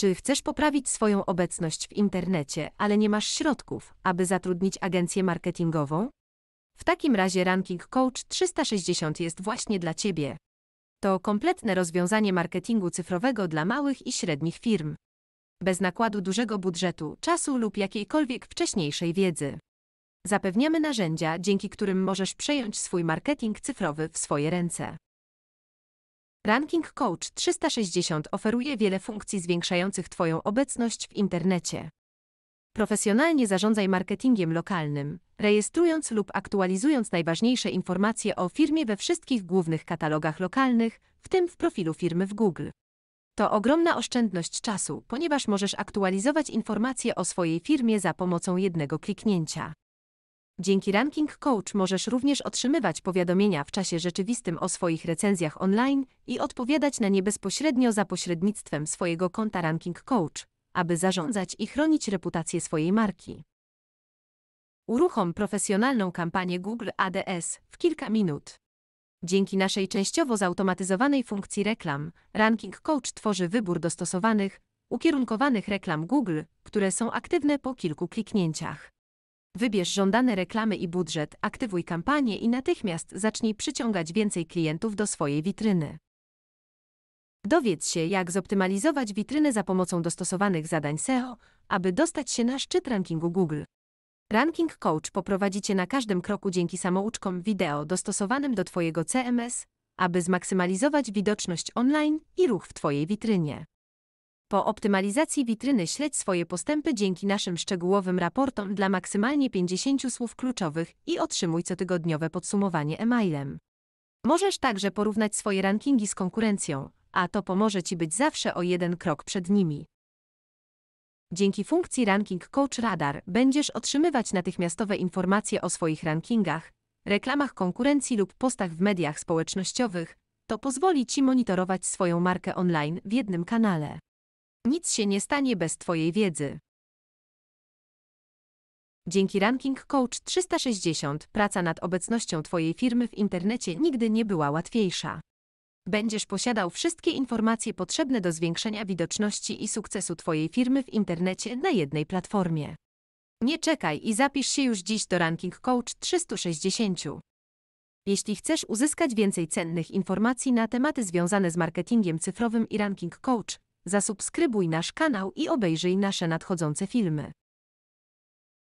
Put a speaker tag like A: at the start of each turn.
A: Czy chcesz poprawić swoją obecność w internecie, ale nie masz środków, aby zatrudnić agencję marketingową? W takim razie Ranking Coach 360 jest właśnie dla Ciebie. To kompletne rozwiązanie marketingu cyfrowego dla małych i średnich firm. Bez nakładu dużego budżetu, czasu lub jakiejkolwiek wcześniejszej wiedzy. Zapewniamy narzędzia, dzięki którym możesz przejąć swój marketing cyfrowy w swoje ręce. Ranking Coach 360 oferuje wiele funkcji zwiększających Twoją obecność w internecie. Profesjonalnie zarządzaj marketingiem lokalnym, rejestrując lub aktualizując najważniejsze informacje o firmie we wszystkich głównych katalogach lokalnych, w tym w profilu firmy w Google. To ogromna oszczędność czasu, ponieważ możesz aktualizować informacje o swojej firmie za pomocą jednego kliknięcia. Dzięki Ranking Coach możesz również otrzymywać powiadomienia w czasie rzeczywistym o swoich recenzjach online i odpowiadać na nie bezpośrednio za pośrednictwem swojego konta Ranking Coach, aby zarządzać i chronić reputację swojej marki. Uruchom profesjonalną kampanię Google ADS w kilka minut. Dzięki naszej częściowo zautomatyzowanej funkcji reklam, Ranking Coach tworzy wybór dostosowanych, ukierunkowanych reklam Google, które są aktywne po kilku kliknięciach. Wybierz żądane reklamy i budżet, aktywuj kampanię i natychmiast zacznij przyciągać więcej klientów do swojej witryny. Dowiedz się, jak zoptymalizować witrynę za pomocą dostosowanych zadań SEO, aby dostać się na szczyt rankingu Google. Ranking Coach poprowadzi cię na każdym kroku dzięki samouczkom wideo dostosowanym do Twojego CMS, aby zmaksymalizować widoczność online i ruch w Twojej witrynie. Po optymalizacji witryny śledź swoje postępy dzięki naszym szczegółowym raportom dla maksymalnie 50 słów kluczowych i otrzymuj cotygodniowe podsumowanie e-mailem. Możesz także porównać swoje rankingi z konkurencją, a to pomoże Ci być zawsze o jeden krok przed nimi. Dzięki funkcji Ranking Coach Radar będziesz otrzymywać natychmiastowe informacje o swoich rankingach, reklamach konkurencji lub postach w mediach społecznościowych. To pozwoli Ci monitorować swoją markę online w jednym kanale. Nic się nie stanie bez Twojej wiedzy. Dzięki Ranking Coach 360 praca nad obecnością Twojej firmy w internecie nigdy nie była łatwiejsza. Będziesz posiadał wszystkie informacje potrzebne do zwiększenia widoczności i sukcesu Twojej firmy w internecie na jednej platformie. Nie czekaj i zapisz się już dziś do Ranking Coach 360. Jeśli chcesz uzyskać więcej cennych informacji na tematy związane z marketingiem cyfrowym i Ranking Coach, Zasubskrybuj nasz kanał i obejrzyj nasze nadchodzące filmy.